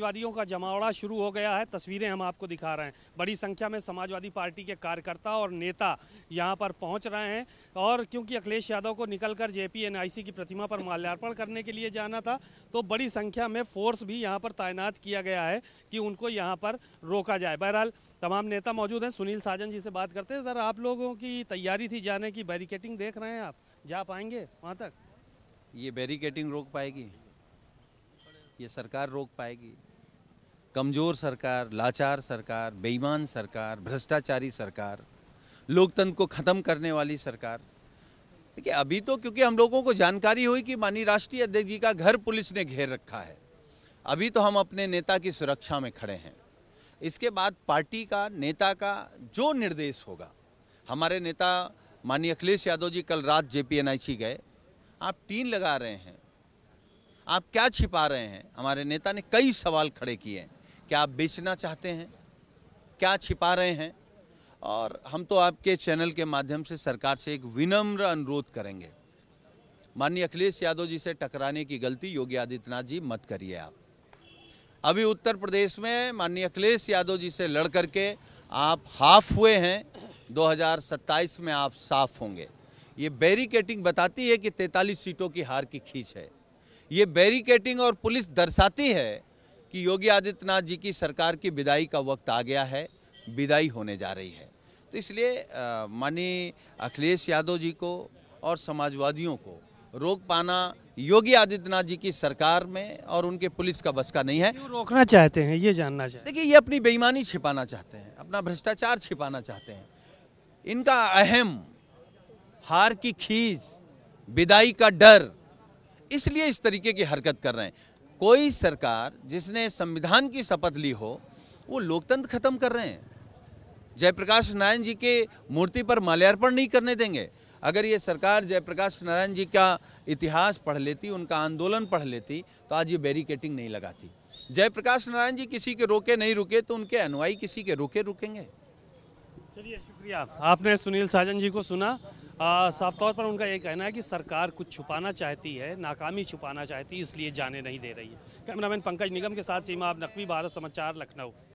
समाजवादियों का जमावड़ा शुरू हो गया है तस्वीरें हम आपको दिखा रहे हैं बड़ी संख्या में समाजवादी पार्टी के कार्यकर्ता और नेता यहां पर पहुंच रहे हैं और क्योंकि अखिलेश यादव को निकलकर जेपीएनआईसी की प्रतिमा पर माल्यार्पण करने के लिए जाना था तो बड़ी संख्या में फोर्स भी यहां पर तैनात किया गया है कि उनको यहाँ पर रोका जाए बहरहाल तमाम नेता मौजूद हैं सुनील साजन जी से बात करते हैं सर आप लोगों की तैयारी थी जाने की बैरिकेटिंग देख रहे हैं आप जा पाएंगे वहाँ तक ये बैरिकेटिंग रोक पाएगी ये सरकार रोक पाएगी कमज़ोर सरकार लाचार सरकार बेईमान सरकार भ्रष्टाचारी सरकार लोकतंत्र को ख़त्म करने वाली सरकार देखिए अभी तो क्योंकि हम लोगों को जानकारी हुई कि माननीय राष्ट्रीय अध्यक्ष जी का घर पुलिस ने घेर रखा है अभी तो हम अपने नेता की सुरक्षा में खड़े हैं इसके बाद पार्टी का नेता का जो निर्देश होगा हमारे नेता माननीय अखिलेश यादव जी कल रात जे गए आप टीन लगा रहे हैं आप क्या छिपा रहे हैं हमारे नेता ने कई सवाल खड़े किए हैं क्या आप बेचना चाहते हैं क्या छिपा रहे हैं और हम तो आपके चैनल के माध्यम से सरकार से एक विनम्र अनुरोध करेंगे माननीय अखिलेश यादव जी से टकराने की गलती योगी आदित्यनाथ जी मत करिए आप अभी उत्तर प्रदेश में माननीय अखिलेश यादव जी से लड़ करके आप हाफ हुए हैं 2027 में आप साफ होंगे ये बैरिकेटिंग बताती है कि 43 सीटों की हार की खींच है ये बैरिकेटिंग और पुलिस दर्शाती है कि योगी आदित्यनाथ जी की सरकार की विदाई का वक्त आ गया है विदाई होने जा रही है तो इसलिए माननीय अखिलेश यादव जी को और समाजवादियों को रोक पाना योगी आदित्यनाथ जी की सरकार में और उनके पुलिस का बस का नहीं है रोकना चाहते हैं ये जानना चाहते देखिए ये अपनी बेईमानी छिपाना चाहते हैं अपना भ्रष्टाचार छिपाना चाहते हैं इनका अहम हार की खीज विदाई का डर इसलिए इस तरीके की हरकत कर रहे हैं कोई सरकार जिसने संविधान की शपथ ली हो वो लोकतंत्र खत्म कर रहे हैं जयप्रकाश नारायण जी के मूर्ति पर माल्यार्पण नहीं करने देंगे अगर ये सरकार जयप्रकाश नारायण जी का इतिहास पढ़ लेती उनका आंदोलन पढ़ लेती तो आज ये बैरिकेटिंग नहीं लगाती जयप्रकाश नारायण जी किसी के रोके नहीं रुके तो उनके अनुयायी किसी के रोके रुकेंगे चलिए शुक्रिया आपने सुनील साजन जी को सुना साफ तौर पर उनका ये कहना है कि सरकार कुछ छुपाना चाहती है नाकामी छुपाना चाहती है इसलिए जाने नहीं दे रही है कैमरामैन पंकज निगम के साथ सीमा आप नकवी भारत समाचार लखनऊ